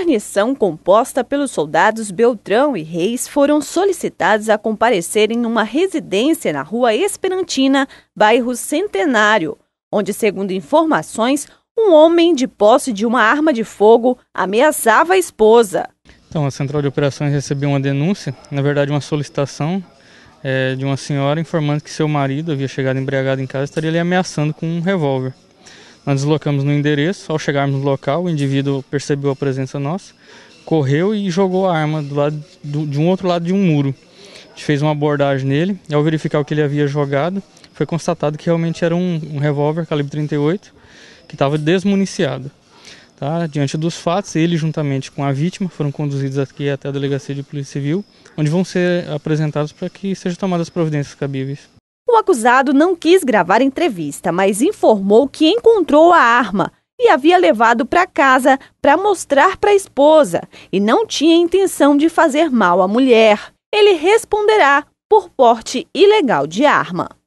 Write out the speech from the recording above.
guarnição composta pelos soldados Beltrão e Reis foram solicitados a comparecerem numa residência na Rua Esperantina, bairro Centenário, onde, segundo informações, um homem de posse de uma arma de fogo ameaçava a esposa. Então, a Central de Operações recebeu uma denúncia, na verdade, uma solicitação é, de uma senhora informando que seu marido havia chegado embriagado em casa e estaria lhe ameaçando com um revólver. Nós deslocamos no endereço, ao chegarmos no local, o indivíduo percebeu a presença nossa, correu e jogou a arma do lado, do, de um outro lado de um muro. A gente fez uma abordagem nele e ao verificar o que ele havia jogado, foi constatado que realmente era um, um revólver calibre 38 que estava desmuniciado. Tá? Diante dos fatos, ele juntamente com a vítima foram conduzidos aqui até a delegacia de polícia civil, onde vão ser apresentados para que sejam tomadas as providências cabíveis. O acusado não quis gravar entrevista, mas informou que encontrou a arma e havia levado para casa para mostrar para a esposa e não tinha intenção de fazer mal à mulher. Ele responderá por porte ilegal de arma.